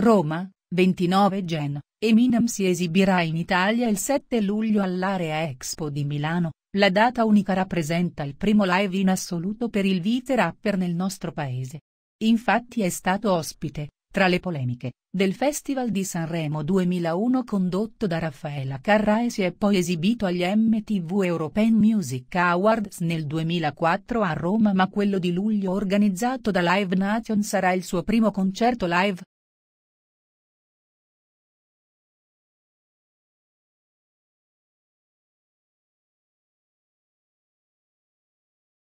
Roma, 29 Gen, Eminem si esibirà in Italia il 7 luglio all'Area Expo di Milano, la data unica rappresenta il primo live in assoluto per il vite rapper nel nostro paese. Infatti è stato ospite, tra le polemiche, del Festival di Sanremo 2001 condotto da Raffaella Carrà e si è poi esibito agli MTV European Music Awards nel 2004 a Roma ma quello di luglio organizzato da Live Nation sarà il suo primo concerto live,